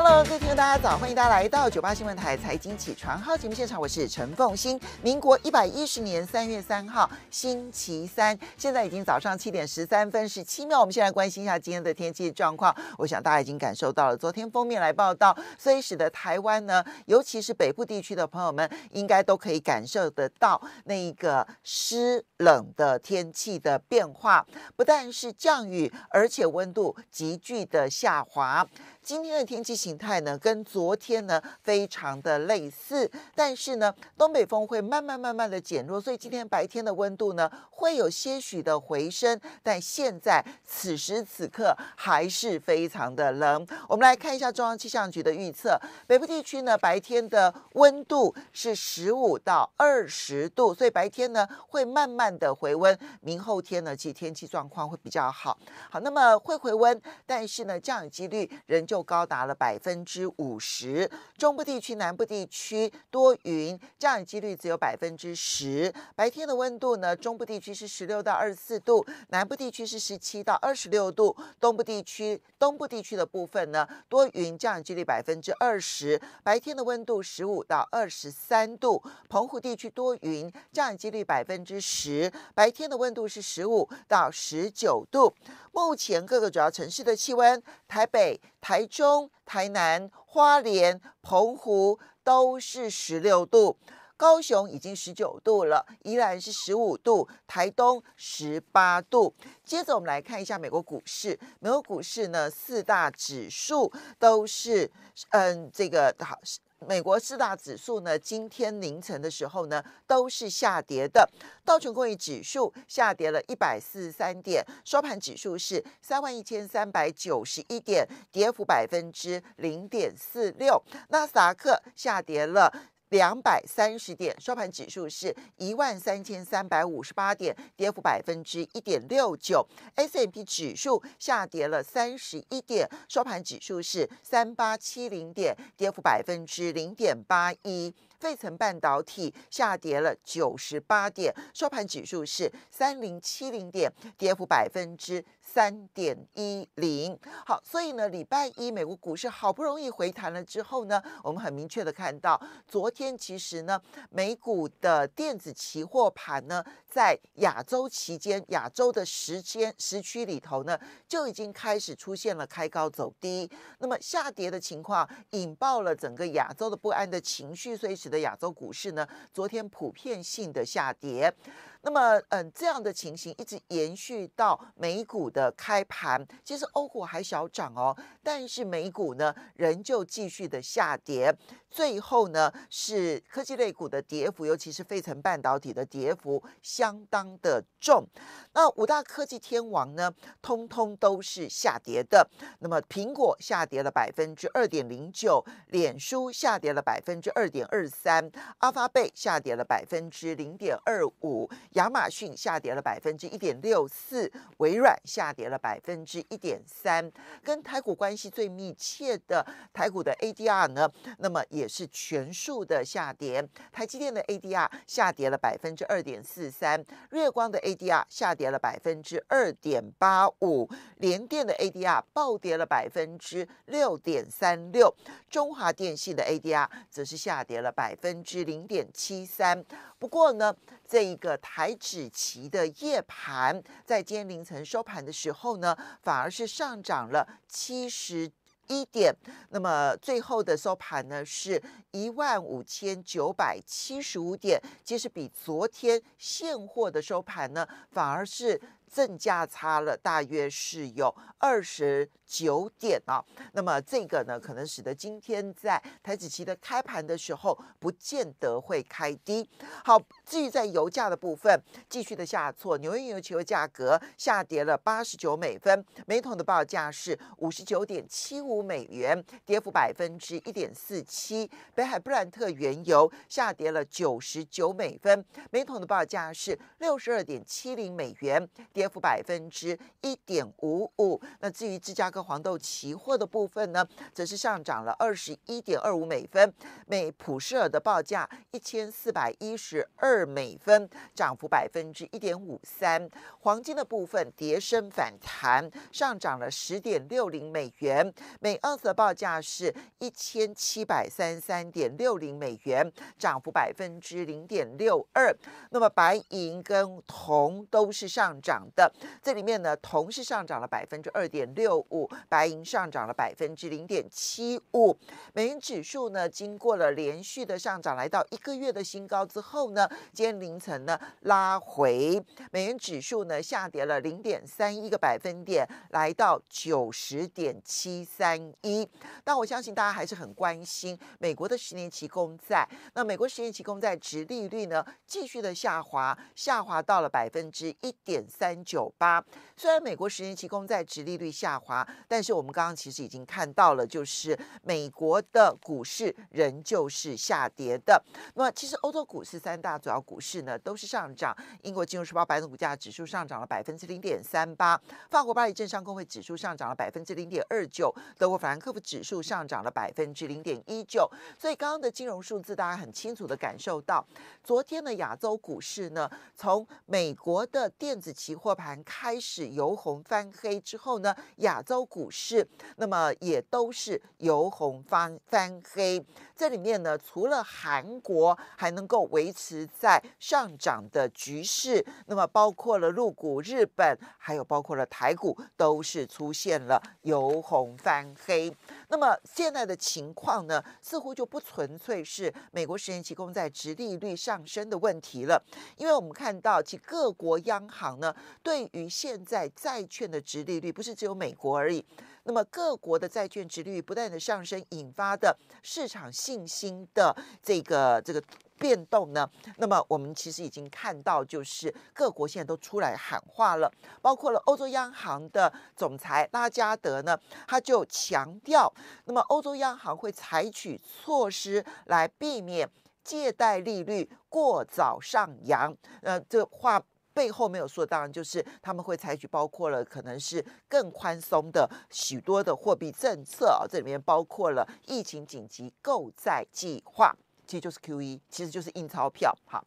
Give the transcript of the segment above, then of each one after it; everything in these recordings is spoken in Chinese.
Hello，各位听众，大家早，欢迎大家来到九八新闻台财经起床号节目现场，我是陈凤欣。民国一百一十年三月三号，星期三，现在已经早上七点十三分，十七秒。我们先来关心一下今天的天气状况。我想大家已经感受到了，昨天封面来报道，所以使得台湾呢，尤其是北部地区的朋友们，应该都可以感受得到那一个湿冷的天气的变化。不但是降雨，而且温度急剧的下滑。今天的天气形态呢，跟昨天呢非常的类似，但是呢，东北风会慢慢慢慢的减弱，所以今天白天的温度呢会有些许的回升，但现在此时此刻还是非常的冷。我们来看一下中央气象局的预测，北部地区呢白天的温度是十五到二十度，所以白天呢会慢慢的回温，明后天呢其实天气状况会比较好，好，那么会回温，但是呢降雨几率仍旧。高达了百分之五十。中部地区、南部地区多云，降雨几率只有百分之十。白天的温度呢？中部地区是十六到二十四度，南部地区是十七到二十六度。东部地区，东部地区的部分呢，多云，降雨几率百分之二十。白天的温度十五到二十三度。澎湖地区多云，降雨几率百分之十。白天的温度是十五到十九度。目前各个主要城市的气温，台北。台中、台南、花莲、澎湖都是十六度，高雄已经十九度了，宜兰是十五度，台东十八度。接着我们来看一下美国股市，美国股市呢四大指数都是，嗯，这个好。美国四大指数呢，今天凌晨的时候呢，都是下跌的。道琼工业指数下跌了一百四十三点，收盘指数是三一千三百九十一点，跌幅百分之点四六。纳斯达克下跌了。两百三十点，收盘指数是一万三千三百五十八点，跌幅百分之一点六九。S M P 指数下跌了三十一点，收盘指数是三八七零点，跌幅百分之零点八一。费城半导体下跌了九十八点，收盘指数是三零七零点，跌幅百分之三点一零。好，所以呢，礼拜一美国股市好不容易回弹了之后呢，我们很明确的看到，昨天其实呢，美股的电子期货盘呢，在亚洲期间，亚洲的时间时区里头呢，就已经开始出现了开高走低，那么下跌的情况引爆了整个亚洲的不安的情绪，所以。的亚洲股市呢，昨天普遍性的下跌。那么，嗯，这样的情形一直延续到美股的开盘。其实欧股还小涨哦，但是美股呢，仍旧继续的下跌。最后呢，是科技类股的跌幅，尤其是费城半导体的跌幅相当的重。那五大科技天王呢，通通都是下跌的。那么，苹果下跌了百分之二点零九，脸书下跌了百分之二点二三，阿发贝下跌了百分之零点二五。亚马逊下跌了百分之一点六四，微软下跌了百分之一点三，跟台股关系最密切的台股的 ADR 呢，那么也是全数的下跌。台积电的 ADR 下跌了百分之二点四三，月光的 ADR 下跌了百分之二点八五，联电的 ADR 暴跌了百分之六点三六，中华电信的 ADR 则是下跌了百分之零点七三。不过呢，这一个台海指期的夜盘在今天凌晨收盘的时候呢，反而是上涨了七十一点。那么最后的收盘呢是一万五千九百七十五点，其实比昨天现货的收盘呢，反而是。正价差了大约是有二十九点啊。那么这个呢，可能使得今天在台子期的开盘的时候不见得会开低。好，至于在油价的部分，继续的下挫，纽约油球价格下跌了八十九美分，每桶的报价是五十九点七五美元，跌幅百分之一点四七。北海布兰特原油下跌了九十九美分，每桶的报价是六十二点七零美元。跌幅百分之一点五五。那至于芝加哥黄豆期货的部分呢，则是上涨了二十一点二五美分，每普舍耳的报价一千四百一十二美分，涨幅百分之一点五三。黄金的部分叠升反弹，上涨了十点六零美元，每盎司的报价是一千七百三十三点六零美元，涨幅百分之零点六二。那么白银跟铜都是上涨。的，这里面呢，铜是上涨了百分之二点六五，白银上涨了百分之零点七五，美元指数呢，经过了连续的上涨，来到一个月的新高之后呢，今天凌晨呢，拉回，美元指数呢，下跌了零点三一个百分点，来到九十点七三一。但我相信大家还是很关心美国的十年期公债，那美国十年期公债值利率呢，继续的下滑，下滑到了百分之一点三。九八，虽然美国十年期公债值利率下滑，但是我们刚刚其实已经看到了，就是美国的股市仍旧是下跌的。那么，其实欧洲股市三大主要股市呢都是上涨。英国金融时报白铜股价指数上涨了百分之零点三八，法国巴黎证商工会指数上涨了百分之零点二九，德国法兰克福指数上涨了百分之零点一九。所以，刚刚的金融数字，大家很清楚的感受到，昨天的亚洲股市呢，从美国的电子期货。盘开始由红翻黑之后呢，亚洲股市那么也都是由红翻翻黑。这里面呢，除了韩国还能够维持在上涨的局势，那么包括了陆股、日本，还有包括了台股，都是出现了由红翻黑。那么现在的情况呢，似乎就不纯粹是美国十年期公债殖利率上升的问题了，因为我们看到其各国央行呢。对于现在债券的值利率，不是只有美国而已。那么各国的债券值利率不断的上升，引发的市场信心的这个这个变动呢？那么我们其实已经看到，就是各国现在都出来喊话了，包括了欧洲央行的总裁拉加德呢，他就强调，那么欧洲央行会采取措施来避免借贷利率过早上扬。呃，这话。背后没有说，当然就是他们会采取包括了可能是更宽松的许多的货币政策啊，这里面包括了疫情紧急购债计划，其实就是 Q E，其实就是印钞票。好，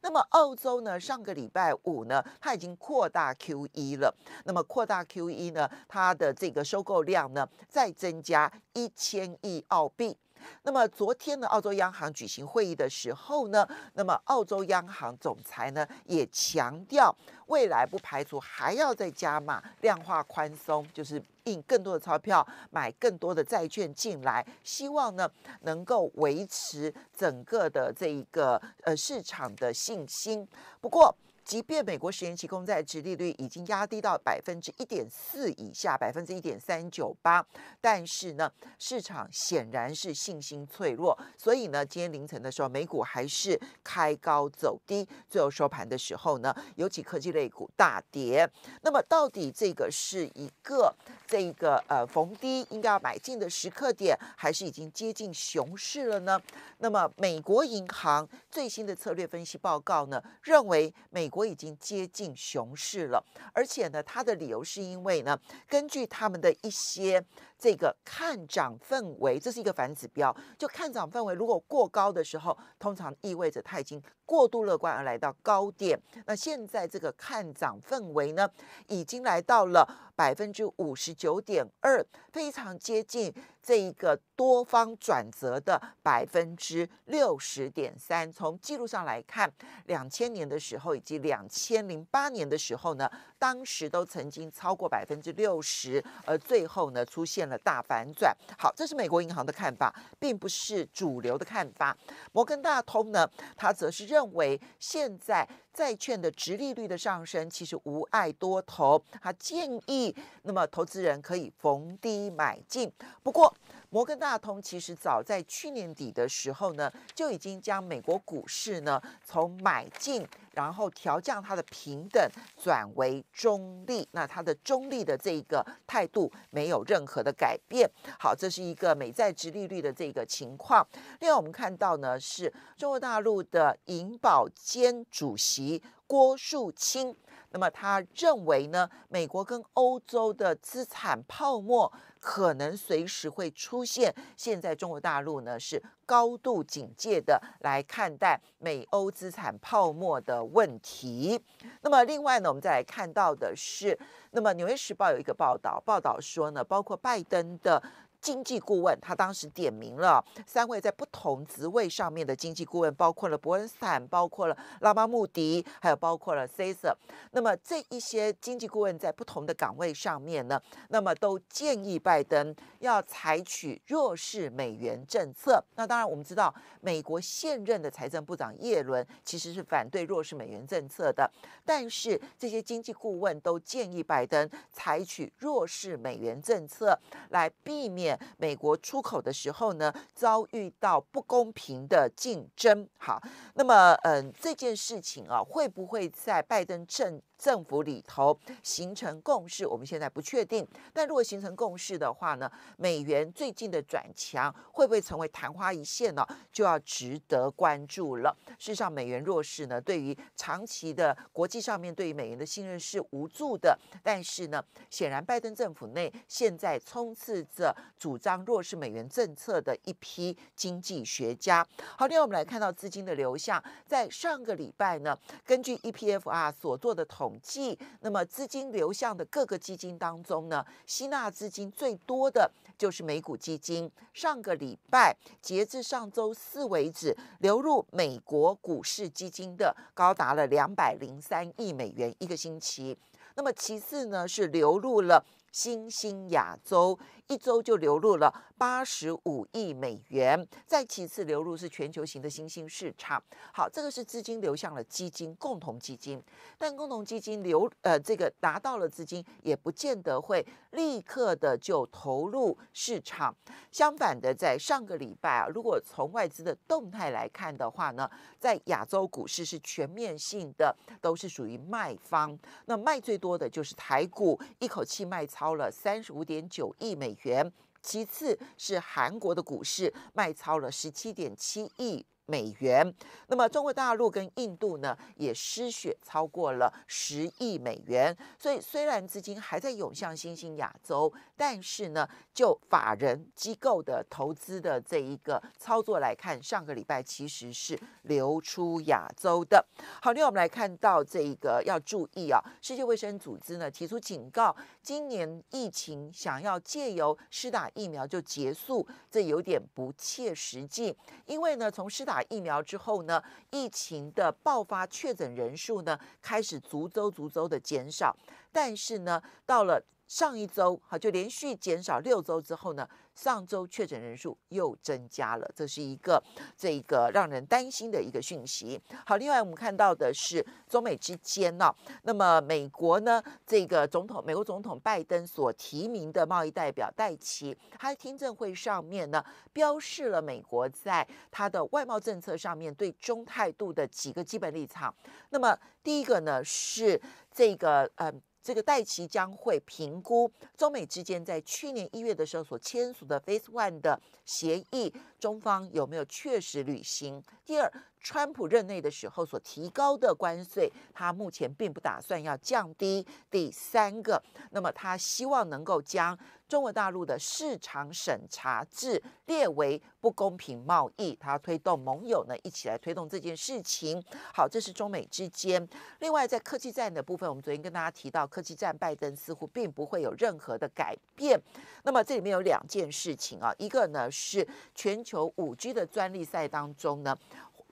那么澳洲呢，上个礼拜五呢，它已经扩大 Q E 了，那么扩大 Q E 呢，它的这个收购量呢，再增加一千亿澳币。那么昨天呢，澳洲央行举行会议的时候呢，那么澳洲央行总裁呢也强调，未来不排除还要再加码量化宽松，就是印更多的钞票，买更多的债券进来，希望呢能够维持整个的这一个呃市场的信心。不过，即便美国十年期公债殖利率已经压低到百分之一点四以下，百分之一点三九八，但是呢，市场显然是信心脆弱，所以呢，今天凌晨的时候，美股还是开高走低，最后收盘的时候呢，尤其科技类股大跌。那么，到底这个是一个这个呃逢低应该要买进的时刻点，还是已经接近熊市了呢？那么，美国银行最新的策略分析报告呢，认为美国已经接近熊市了，而且呢，他的理由是因为呢，根据他们的一些。这个看涨氛围，这是一个反指标。就看涨氛围如果过高的时候，通常意味着它已经过度乐观而来到高点。那现在这个看涨氛围呢，已经来到了百分之五十九点二，非常接近这一个多方转折的百分之六十点三。从记录上来看，两千年的时候以及两千零八年的时候呢，当时都曾经超过百分之六十，而最后呢出现。大反转，好，这是美国银行的看法，并不是主流的看法。摩根大通呢，它则是认为现在债券的直利率的上升其实无碍多头，它建议那么投资人可以逢低买进。不过。摩根大通其实早在去年底的时候呢，就已经将美国股市呢从买进，然后调降它的平等转为中立。那它的中立的这一个态度没有任何的改变。好，这是一个美债直利率的这个情况。另外，我们看到呢是中国大陆的银保监主席郭树清，那么他认为呢，美国跟欧洲的资产泡沫。可能随时会出现。现在中国大陆呢是高度警戒的来看待美欧资产泡沫的问题。那么另外呢，我们再来看到的是，那么《纽约时报》有一个报道，报道说呢，包括拜登的。经济顾问，他当时点名了三位在不同职位上面的经济顾问，包括了伯恩斯坦，包括了拉巴穆迪，还有包括了 Cesar。那么这一些经济顾问在不同的岗位上面呢，那么都建议拜登要采取弱势美元政策。那当然我们知道，美国现任的财政部长耶伦其实是反对弱势美元政策的，但是这些经济顾问都建议拜登采取弱势美元政策来避免。美国出口的时候呢，遭遇到不公平的竞争，好。那么，嗯，这件事情啊，会不会在拜登政政府里头形成共识？我们现在不确定。但如果形成共识的话呢，美元最近的转强会不会成为昙花一现呢？就要值得关注了。事实上，美元弱势呢，对于长期的国际上面对于美元的信任是无助的。但是呢，显然拜登政府内现在充斥着主张弱势美元政策的一批经济学家。好，另外我们来看到资金的流。像在上个礼拜呢，根据 EPFR 所做的统计，那么资金流向的各个基金当中呢，吸纳资金最多的就是美股基金。上个礼拜截至上周四为止，流入美国股市基金的高达了两百零三亿美元一个星期。那么其次呢，是流入了新兴亚洲。一周就流入了八十五亿美元，再其次流入是全球型的新兴市场。好，这个是资金流向了基金，共同基金。但共同基金流呃，这个达到了资金，也不见得会立刻的就投入市场。相反的，在上个礼拜啊，如果从外资的动态来看的话呢，在亚洲股市是全面性的，都是属于卖方。那卖最多的就是台股，一口气卖超了三十五点九亿美元。元，其次是韩国的股市卖超了十七点七亿美元。那么中国大陆跟印度呢，也失血超过了十亿美元。所以虽然资金还在涌向新兴亚洲，但是呢，就法人机构的投资的这一个操作来看，上个礼拜其实是流出亚洲的。好，另外我们来看到这一个要注意啊，世界卫生组织呢提出警告。今年疫情想要借由施打疫苗就结束，这有点不切实际。因为呢，从施打疫苗之后呢，疫情的爆发确诊人数呢开始逐周逐周的减少，但是呢，到了。上一周，好，就连续减少六周之后呢，上周确诊人数又增加了，这是一个这个让人担心的一个讯息。好，另外我们看到的是中美之间啊，那么美国呢，这个总统，美国总统拜登所提名的贸易代表戴奇，他在听证会上面呢，标示了美国在他的外贸政策上面对中态度的几个基本立场。那么第一个呢是这个嗯。这个戴奇将会评估中美之间在去年一月的时候所签署的 Phase One 的协议，中方有没有确实履行？第二。川普任内的时候所提高的关税，他目前并不打算要降低。第三个，那么他希望能够将中国大陆的市场审查制列为不公平贸易，他推动盟友呢一起来推动这件事情。好，这是中美之间。另外，在科技战的部分，我们昨天跟大家提到，科技战，拜登似乎并不会有任何的改变。那么这里面有两件事情啊，一个呢是全球五 G 的专利赛当中呢。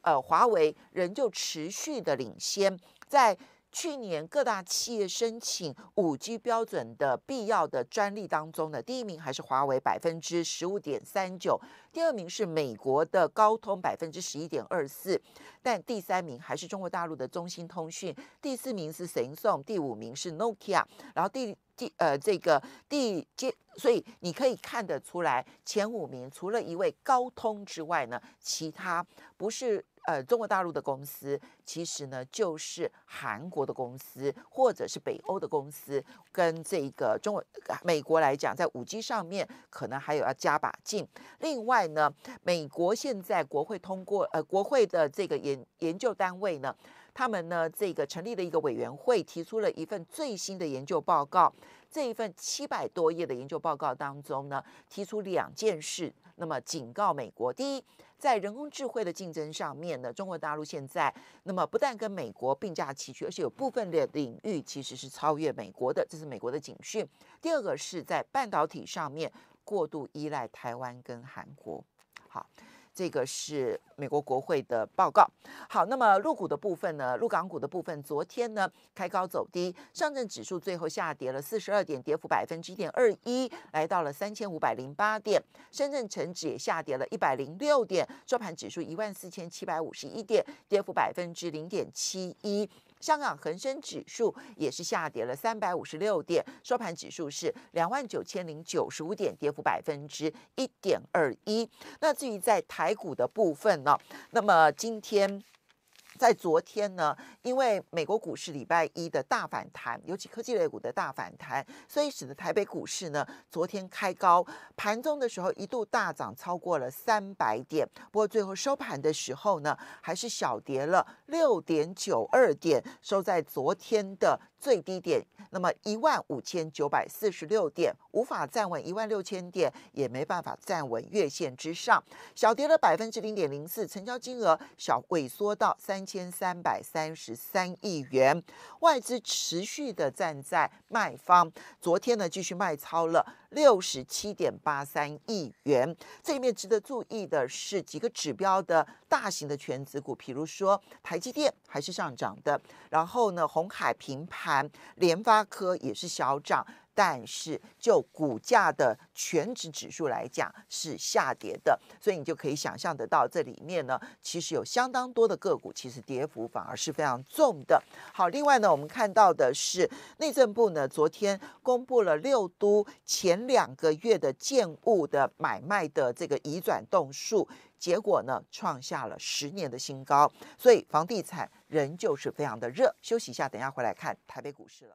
呃，华为仍旧持续的领先，在去年各大企业申请五 G 标准的必要的专利当中呢，第一名还是华为百分之十五点三九，第二名是美国的高通百分之十一点二四，但第三名还是中国大陆的中兴通讯，第四名是 s 送，s n g 第五名是 Nokia，然后第。第呃，这个第接，所以你可以看得出来，前五名除了一位高通之外呢，其他不是呃中国大陆的公司，其实呢就是韩国的公司，或者是北欧的公司。跟这个中国美国来讲，在五 G 上面可能还有要加把劲。另外呢，美国现在国会通过呃，国会的这个研研究单位呢。他们呢，这个成立的一个委员会提出了一份最新的研究报告。这一份七百多页的研究报告当中呢，提出两件事。那么警告美国，第一，在人工智慧的竞争上面呢，中国大陆现在那么不但跟美国并驾齐驱，而且有部分的领域其实是超越美国的，这是美国的警讯。第二个是在半导体上面过度依赖台湾跟韩国。好。这个是美国国会的报告。好，那么入股的部分呢，入港股的部分，昨天呢开高走低，上证指数最后下跌了四十二点，跌幅百分之一点二一，来到了三千五百零八点。深圳成指也下跌了一百零六点，收盘指数一万四千七百五十一点，跌幅百分之零点七一。香港恒生指数也是下跌了三百五十六点，收盘指数是两万九千零九十五点，跌幅百分之一点二一。那至于在台股的部分呢？那么今天。在昨天呢，因为美国股市礼拜一的大反弹，尤其科技类股的大反弹，所以使得台北股市呢昨天开高，盘中的时候一度大涨超过了三百点，不过最后收盘的时候呢，还是小跌了六点九二点，收在昨天的。最低点，那么一万五千九百四十六点无法站稳一万六千点，也没办法站稳月线之上，小跌了百分之零点零四，成交金额小萎缩到三千三百三十三亿元，外资持续的站在卖方，昨天呢继续卖超了。六十七点八三亿元。这里面值得注意的是几个指标的大型的全子股，比如说台积电还是上涨的，然后呢，红海平盘，联发科也是小涨。但是就股价的全值指数来讲是下跌的，所以你就可以想象得到，这里面呢其实有相当多的个股，其实跌幅反而是非常重的。好，另外呢，我们看到的是内政部呢昨天公布了六都前两个月的建物的买卖的这个移转栋数，结果呢创下了十年的新高，所以房地产仍旧是非常的热。休息一下，等下回来看台北股市了。